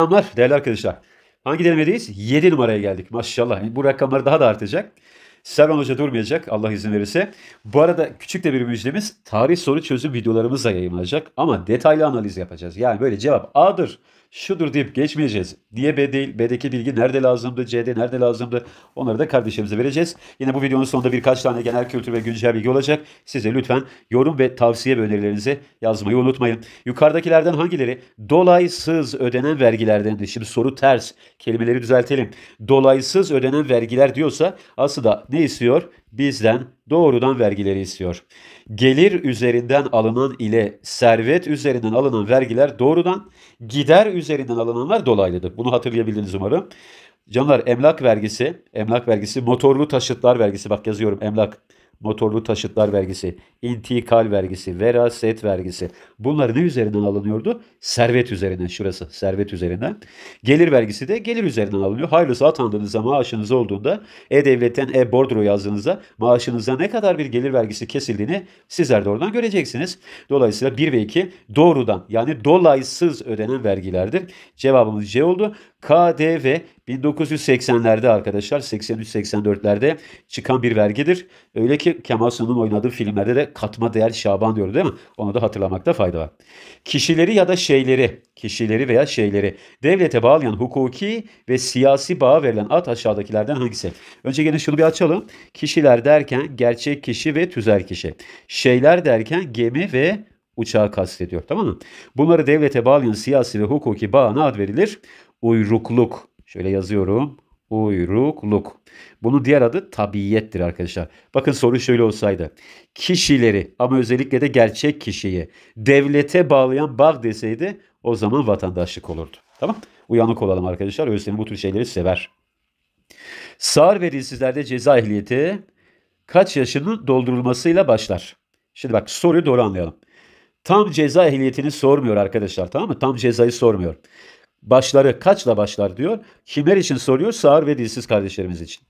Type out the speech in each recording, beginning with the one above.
Selamlar değerli arkadaşlar. Hangi denemedeyiz? 7 numaraya geldik maşallah. bu rakamlar daha da artacak. Serhan Hoca durmayacak Allah izin verirse. Bu arada küçük de bir müjdemiz tarih soru çözüm videolarımız da yayınlanacak. Ama detaylı analiz yapacağız. Yani böyle cevap A'dır, şudur deyip geçmeyeceğiz. Niye B değil? B'deki bilgi nerede lazımdı? C'de nerede lazımdı? Onları da kardeşimize vereceğiz. Yine bu videonun sonunda birkaç tane genel kültür ve güncel bilgi olacak. Size lütfen yorum ve tavsiye ve önerilerinizi yazmayı unutmayın. Yukarıdakilerden hangileri? Dolaysız ödenen vergilerden. Şimdi soru ters. Kelimeleri düzeltelim. Dolaysız ödenen vergiler diyorsa aslında ne istiyor? bizden doğrudan vergileri istiyor. Gelir üzerinden alınan ile servet üzerinden alınan vergiler doğrudan, gider üzerinden alınanlar dolaylıdır. Bunu hatırlayabildiniz umarım. Canlar emlak vergisi, emlak vergisi, motorlu taşıtlar vergisi bak yazıyorum emlak motorlu taşıtlar vergisi, intikal vergisi, veraset vergisi. Bunlar ne üzerinden alınıyordu? Servet üzerinden şurası servet üzerinden. Gelir vergisi de gelir üzerinden alınıyor. Hayırlısı atandığınızda maaşınız olduğunda E-Devlet'ten E-Bordro yazdığınızda maaşınıza ne kadar bir gelir vergisi kesildiğini sizler doğrudan göreceksiniz. Dolayısıyla 1 ve 2 doğrudan yani dolaysız ödenen vergilerdir. Cevabımız C oldu. KDV 1980'lerde arkadaşlar 83-84'lerde çıkan bir vergidir. Öyle ki Kemal Sunal'ın oynadığı filmlerde de katma değer Şaban diyordu değil mi? Onu da hatırlamakta fayda var. Kişileri ya da şeyleri, kişileri veya şeyleri devlete bağlayan hukuki ve siyasi bağa verilen ad aşağıdakilerden hangisi? Önce gelin şunu bir açalım. Kişiler derken gerçek kişi ve tüzel kişi. Şeyler derken gemi ve uçağı kastediyor. Tamam mı? Bunları devlete bağlayan siyasi ve hukuki bağına ad verilir. Uyrukluk. Şöyle yazıyorum. Uyrukluk. Bunun diğer adı tabiyettir arkadaşlar. Bakın soru şöyle olsaydı. Kişileri ama özellikle de gerçek kişiyi devlete bağlayan bağ deseydi o zaman vatandaşlık olurdu. Tamam Uyanık olalım arkadaşlar. Özlem bu tür şeyleri sever. Sağır ve dilsizlerde ceza ehliyeti kaç yaşının doldurulmasıyla başlar? Şimdi bak soruyu doğru anlayalım. Tam ceza ehliyetini sormuyor arkadaşlar tamam mı? Tam cezayı sormuyor başları kaçla başlar diyor. Kimler için soruyor? Sağır ve dilsiz kardeşlerimiz için.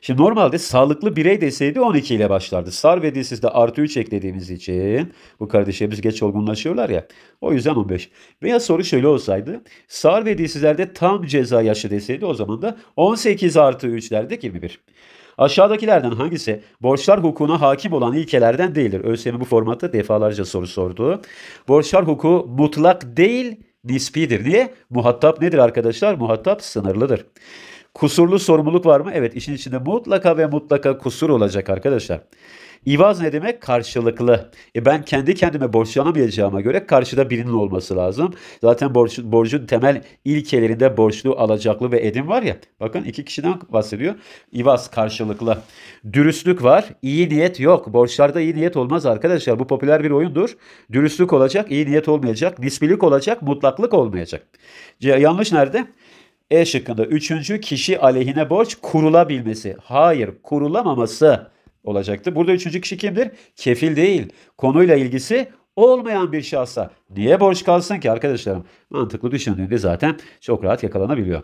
Şimdi normalde sağlıklı birey deseydi 12 ile başlardı. Sağır ve dilsiz de artı 3 eklediğimiz için bu kardeşlerimiz geç olgunlaşıyorlar ya. O yüzden 15. Veya soru şöyle olsaydı. Sağır ve dilsizlerde tam ceza yaşı deseydi o zaman da 18 artı 3 derdik 21. Aşağıdakilerden hangisi borçlar hukukuna hakim olan ilkelerden değildir? ÖSYM bu formatta defalarca soru sordu. Borçlar hukuku mutlak değil, nispidir. Niye? Muhatap nedir arkadaşlar? Muhatap sınırlıdır. Kusurlu sorumluluk var mı? Evet işin içinde mutlaka ve mutlaka kusur olacak arkadaşlar. İvaz ne demek? Karşılıklı. E ben kendi kendime borçlanamayacağıma göre karşıda birinin olması lazım. Zaten borç, borcun temel ilkelerinde borçlu, alacaklı ve edim var ya. Bakın iki kişiden bahsediyor. İvaz karşılıklı. Dürüstlük var. İyi niyet yok. Borçlarda iyi niyet olmaz arkadaşlar. Bu popüler bir oyundur. Dürüstlük olacak, iyi niyet olmayacak. Nisbilik olacak, mutlaklık olmayacak. Yanlış nerede? E şıkkında üçüncü kişi aleyhine borç kurulabilmesi. Hayır kurulamaması olacaktı. Burada üçüncü kişi kimdir? Kefil değil. Konuyla ilgisi olmayan bir şahsa. Niye borç kalsın ki arkadaşlarım? Mantıklı düşündüğünde zaten çok rahat yakalanabiliyor.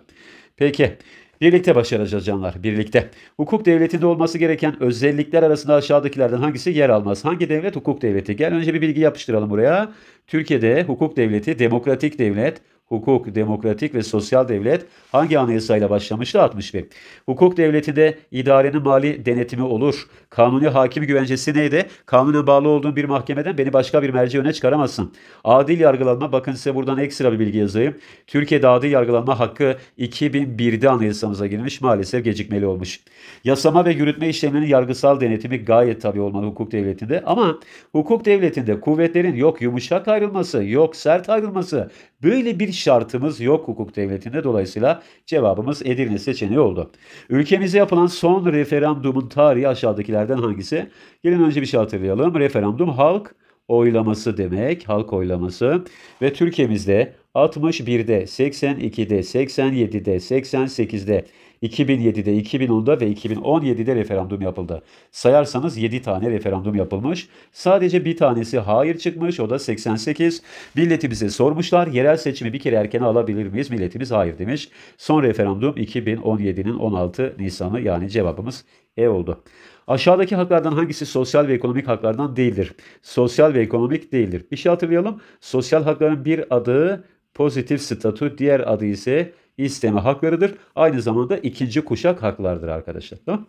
Peki birlikte başaracağız canlar birlikte. Hukuk devletinde olması gereken özellikler arasında aşağıdakilerden hangisi yer almaz? Hangi devlet hukuk devleti? Gel önce bir bilgi yapıştıralım buraya. Türkiye'de hukuk devleti, demokratik devlet, hukuk, demokratik ve sosyal devlet hangi anayasayla başlamıştı? 61. Hukuk devletinde idarenin mali denetimi olur. Kanuni hakim güvencesi neydi? Kanuna bağlı olduğum bir mahkemeden beni başka bir merci öne çıkaramazsın. Adil yargılanma, bakın size buradan ekstra bir bilgi yazayım. Türkiye'de adil yargılanma hakkı 2001'de anayasamıza girmiş, maalesef gecikmeli olmuş. Yasama ve yürütme işlemlerinin yargısal denetimi gayet tabii olmalı hukuk devletinde ama hukuk devletinde kuvvetlerin yok yumuşak ayrılması, yok sert ayrılması, Böyle bir şartımız yok hukuk devletinde. Dolayısıyla cevabımız Edirne seçeneği oldu. Ülkemize yapılan son referandumun tarihi aşağıdakilerden hangisi? Gelin önce bir şey hatırlayalım. Referandum halk oylaması demek. Halk oylaması. Ve Türkiye'mizde 61'de, 82'de, 87'de, 88'de, 2007'de, 2010'da ve 2017'de referandum yapıldı. Sayarsanız 7 tane referandum yapılmış. Sadece bir tanesi hayır çıkmış. O da 88. Milletimize sormuşlar. Yerel seçimi bir kere erken alabilir miyiz? Milletimiz hayır demiş. Son referandum 2017'nin 16 Nisan'ı yani cevabımız E oldu. Aşağıdaki haklardan hangisi sosyal ve ekonomik haklardan değildir? Sosyal ve ekonomik değildir. Bir şey hatırlayalım. Sosyal hakların bir adı pozitif statü, diğer adı ise isteme haklarıdır. Aynı zamanda ikinci kuşak haklardır arkadaşlar. Tamam?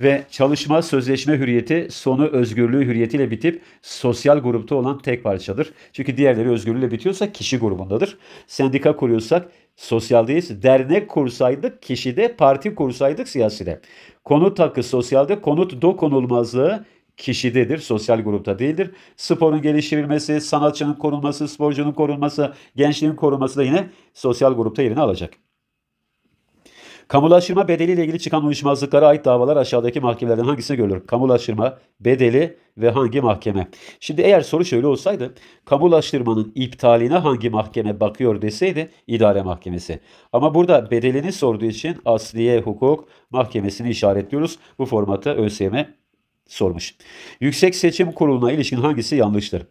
Ve çalışma sözleşme hürriyeti sonu özgürlüğü hürriyetiyle bitip sosyal grupta olan tek parçadır. Çünkü diğerleri özgürlüğüyle bitiyorsa kişi grubundadır. Sendika kuruyorsak sosyal değiliz. Dernek kursaydık kişide, parti kursaydık siyaside. Konut hakkı sosyalde, konut dokunulmazlığı kişidedir, sosyal grupta değildir. Sporun geliştirilmesi, sanatçının korunması, sporcunun korunması, gençliğin korunması da yine sosyal grupta yerini alacak. Kamulaştırma bedeliyle ilgili çıkan uyuşmazlıklara ait davalar aşağıdaki mahkemelerden hangisine görülür? Kamulaştırma bedeli ve hangi mahkeme? Şimdi eğer soru şöyle olsaydı kamulaştırmanın iptaline hangi mahkeme bakıyor deseydi idare mahkemesi. Ama burada bedelini sorduğu için asliye hukuk mahkemesini işaretliyoruz. Bu formatta ÖSYM sormuş. Yüksek Seçim Kurulu'na ilişkin hangisi yanlıştır?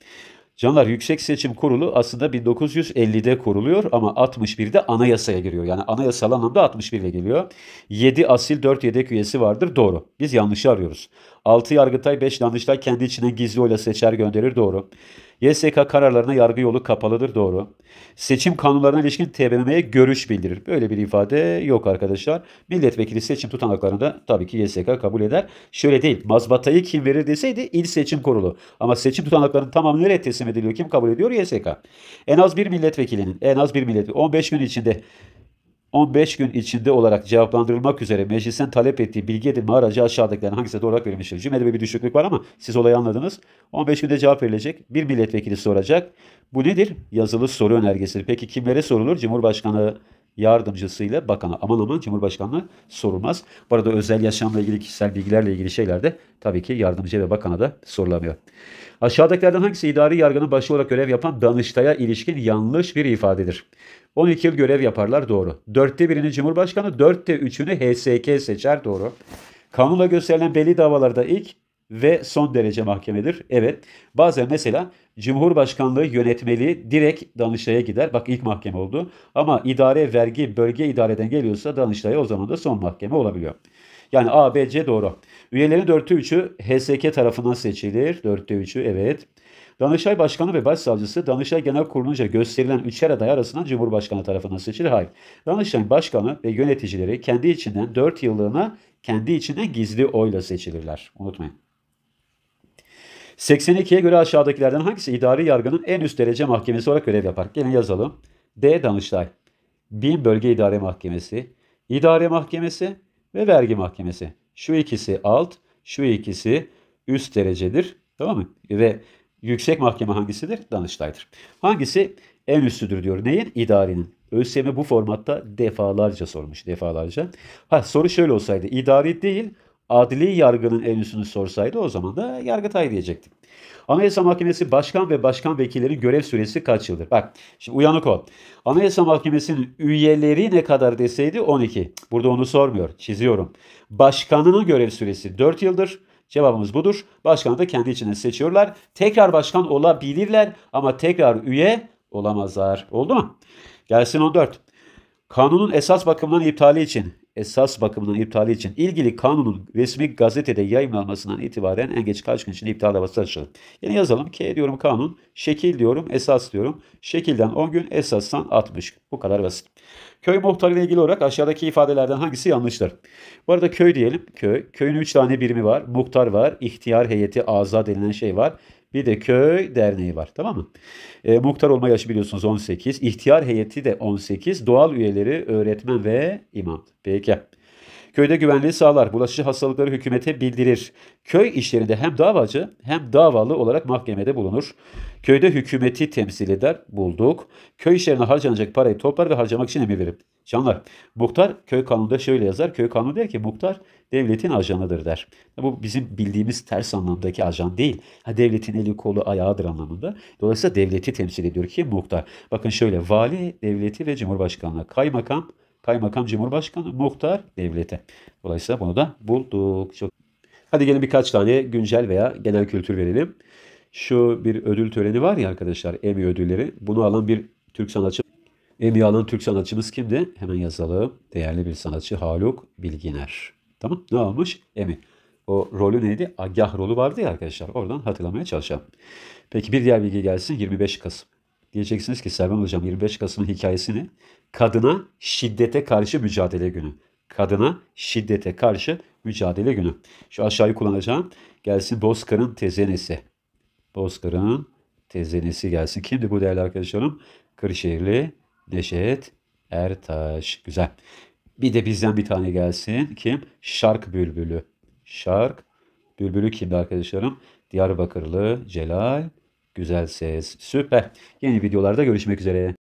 Canlar Yüksek Seçim Kurulu aslında 1950'de kuruluyor ama 61'de anayasaya giriyor. Yani anayasal anlamda 61'le geliyor. 7 asil 4 yedek üyesi vardır doğru. Biz yanlışı arıyoruz. 6 Yargıtay 5 Danıştay kendi içine gizli oyla seçer gönderir doğru. YSK kararlarına yargı yolu kapalıdır doğru. Seçim kanunlarına ilişkin TBMM'ye görüş bildirir. Böyle bir ifade yok arkadaşlar. Milletvekili seçim tutanaklarını da tabii ki YSK kabul eder. Şöyle değil mazbatayı kim verir deseydi il seçim kurulu. Ama seçim tutanaklarının tamamı nereye teslim ediliyor kim kabul ediyor YSK. En az bir milletvekilinin en az bir milletvekili 15 gün içinde 15 gün içinde olarak cevaplandırılmak üzere meclisten talep ettiği bilgi edinme aracı aşağıdakilerin hangisine doğru olarak verilmiştir? Cümlede bir düşüklük var ama siz olayı anladınız. 15 günde cevap verilecek. Bir milletvekili soracak. Bu nedir? Yazılı soru önergesidir. Peki kimlere sorulur? Cumhurbaşkanı yardımcısıyla bakana aman aman Cumhurbaşkanlığı sorulmaz. Bu arada özel yaşamla ilgili kişisel bilgilerle ilgili şeyler de tabii ki yardımcı ve bakana da sorulamıyor. Aşağıdakilerden hangisi idari yargının başı olarak görev yapan Danıştay'a ilişkin yanlış bir ifadedir? 12 yıl görev yaparlar doğru. Dörtte birini Cumhurbaşkanı, dörtte üçünü HSK seçer doğru. Kanunla gösterilen belli davalarda ilk ve son derece mahkemedir. Evet. Bazen mesela Cumhurbaşkanlığı yönetmeliği direkt Danıştay'a gider. Bak ilk mahkeme oldu. Ama idare, vergi, bölge idareden geliyorsa Danıştay'a o zaman da son mahkeme olabiliyor. Yani A, B, C doğru. Üyelerin 4'te 3'ü HSK tarafından seçilir. 4'te 3'ü evet. Danıştay Başkanı ve Başsavcısı Danıştay Genel Kurulu'nca gösterilen üçer aday arasında Cumhurbaşkanı tarafından seçilir. Hayır. Danıştay Başkanı ve yöneticileri kendi içinden 4 yıllığına kendi içinden gizli oyla seçilirler. Unutmayın. 82'ye göre aşağıdakilerden hangisi idari yargının en üst derece mahkemesi olarak görev yapar? Gene yazalım. D. Danıştay. BİM Bölge İdare Mahkemesi, İdare Mahkemesi ve Vergi Mahkemesi. Şu ikisi alt, şu ikisi üst derecedir. Tamam mı? Ve yüksek mahkeme hangisidir? Danıştay'dır. Hangisi en üstüdür diyor. Neyin? İdarenin. ÖSYM bu formatta defalarca sormuş. Defalarca. Ha soru şöyle olsaydı. İdari değil, adli yargının en üstünü sorsaydı o zaman da Yargıtay diyecektim. Anayasa Mahkemesi Başkan ve Başkan Vekilleri görev süresi kaç yıldır? Bak şimdi uyanık ol. Anayasa Mahkemesi'nin üyeleri ne kadar deseydi 12. Burada onu sormuyor. Çiziyorum. Başkanının görev süresi 4 yıldır. Cevabımız budur. Başkanı da kendi içine seçiyorlar. Tekrar başkan olabilirler ama tekrar üye olamazlar. Oldu mu? Gelsin 14. Kanunun esas bakımından iptali için esas bakımından iptali için ilgili kanunun resmi gazetede yayınlanmasından itibaren en geç kaç gün içinde iptal davası açılır. Yine yazalım. K diyorum kanun, şekil diyorum, esas diyorum. Şekilden 10 gün, esastan 60 gün. Bu kadar basit. Köy muhtarı ile ilgili olarak aşağıdaki ifadelerden hangisi yanlıştır? Bu arada köy diyelim. Köy. Köyün 3 tane birimi var. Muhtar var. ihtiyar heyeti, aza denilen şey var. Bir de köy derneği var tamam mı? E, muhtar olma yaşı biliyorsunuz 18. İhtiyar heyeti de 18. Doğal üyeleri öğretmen ve imam. Peki. Köyde güvenliği sağlar. Bulaşıcı hastalıkları hükümete bildirir. Köy işlerinde hem davacı hem davalı olarak mahkemede bulunur. Köyde hükümeti temsil eder. Bulduk. Köy işlerine harcanacak parayı toplar ve harcamak için emir verir. Canlar, muhtar köy kanununda şöyle yazar. Köy kanunu der ki muhtar devletin ajanıdır der. Bu bizim bildiğimiz ters anlamdaki ajan değil. Ha, devletin eli kolu ayağıdır anlamında. Dolayısıyla devleti temsil ediyor ki muhtar. Bakın şöyle vali devleti ve cumhurbaşkanlığı kaymakam kaymakam cumhurbaşkanı muhtar devlete. Dolayısıyla bunu da bulduk. Çok... Hadi gelin birkaç tane güncel veya genel kültür verelim. Şu bir ödül töreni var ya arkadaşlar Emmy ödülleri. Bunu alan bir Türk sanatçı. Emmy alan Türk sanatçımız kimdi? Hemen yazalım. Değerli bir sanatçı Haluk Bilginer. Tamam ne almış? Emmy. O rolü neydi? Agah rolü vardı ya arkadaşlar. Oradan hatırlamaya çalışalım. Peki bir diğer bilgi gelsin. 25 Kasım. Diyeceksiniz ki Serben Hocam 25 Kasım hikayesi ne? Kadına şiddete karşı mücadele günü. Kadına şiddete karşı mücadele günü. Şu aşağıyı kullanacağım. Gelsin Bozkır'ın tezenesi. Bozkır'ın tezenesi gelsin. Kimdi bu değerli arkadaşlarım? Kırşehirli Neşet Ertaş. Güzel. Bir de bizden bir tane gelsin. Kim? Şark Bülbülü. Şark Bülbülü kimdi arkadaşlarım? Diyarbakırlı Celal güzel ses. Süper. Yeni videolarda görüşmek üzere.